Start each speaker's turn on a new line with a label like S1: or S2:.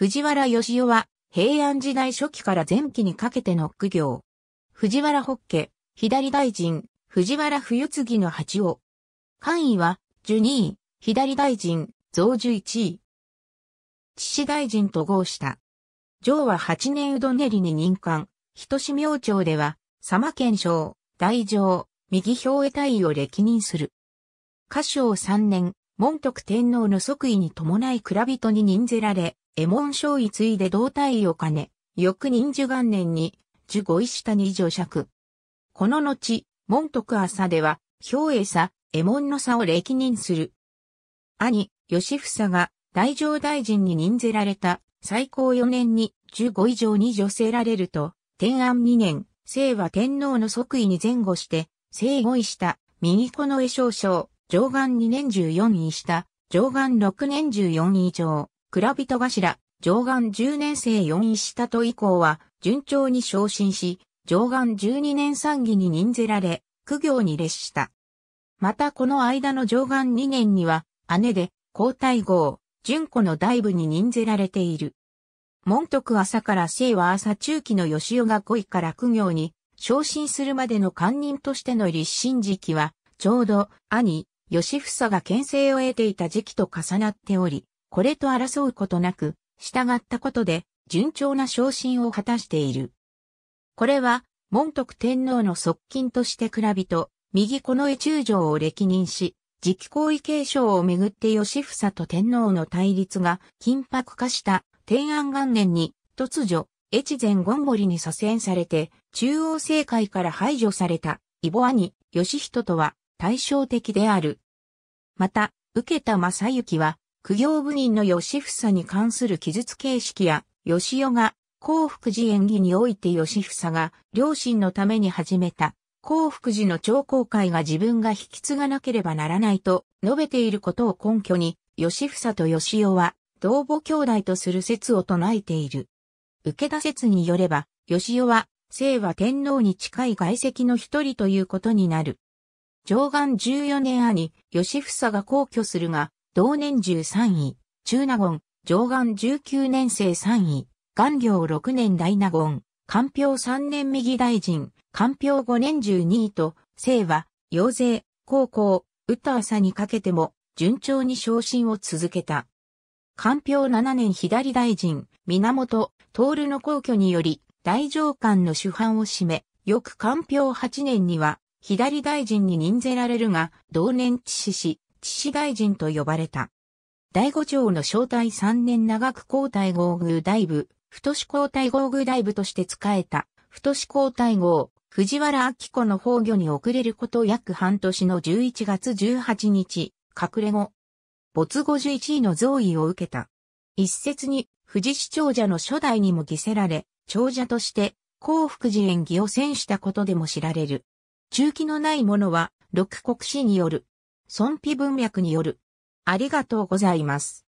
S1: 藤原義雄は、平安時代初期から前期にかけての苦行。藤原北家、左大臣、藤原冬次の八王。官位は、十二位、左大臣、増十一位。父大臣と合した。上は八年うどねりに任官、人志明朝では、佐間県省、大城、右表へ大尉を歴任する。歌唱三年、門徳天皇の即位に伴い蔵人に任ぜられ、江衛門将位ついで同体位を兼ね、翌任寿元年に、十五位下に上爵。この後、門徳朝では、兵衛差、江衛門の差を歴任する。兄、吉房が、大乗大臣に任ぜられた、最高四年に、1五以上に女せられると、天安二年、清和天皇の即位に前後して、生五位下、右子の絵少将、上岸2年14位下、上岸6年14位上、蔵人頭、上岸10年生4位下と以降は、順調に昇進し、上岸12年3義に任ぜられ、苦行に列した。またこの間の上岸2年には、姉で、皇太后、純子の大部に任ぜられている。門徳朝から生は朝中期の吉尾が5位から苦行に、昇進するまでの官人としての立身時期は、ちょうど兄、義房が牽制を得ていた時期と重なっており、これと争うことなく、従ったことで、順調な昇進を果たしている。これは、門徳天皇の側近としてび人、右この絵中将を歴任し、次期皇位継承をめぐって義房と天皇の対立が緊迫化した天安元年に突如、越前ゴンボリに左遷されて中央政界から排除されたイボアニ・義人とは対照的である。また、受けた正幸は、苦行部人の吉房に関する記述形式や、吉代が、幸福寺演技において吉房が、両親のために始めた、幸福寺の長公会が自分が引き継がなければならないと述べていることを根拠に、吉房と吉代は、同母兄弟とする説を唱えている。受けた説によれば、吉代は、聖和天皇に近い外籍の一人ということになる。上岸14年兄、吉房が皇居するが、同年13位、中納言、上岸19年生3位、元領6年大納言、官票3年右大臣、官票5年12位と、生は、陽勢、高校、歌朝にかけても、順調に昇進を続けた。官票7年左大臣、源、徹の皇居により、大上官の主犯を占め、翌官票8年には、左大臣に任ぜられるが、同年致死し、致死大臣と呼ばれた。第五条の招待三年長く皇太后宮大部、太子皇太后宮大部として仕えた、太子皇太后、藤原明子の崩御に遅れること約半年の11月18日、隠れ後。没十1位の増位を受けた。一説に、藤士長者の初代にも犠牲られ、長者として、幸福寺演技を選したことでも知られる。中期のないものは、六国史による、尊卑文脈による。ありがとうございます。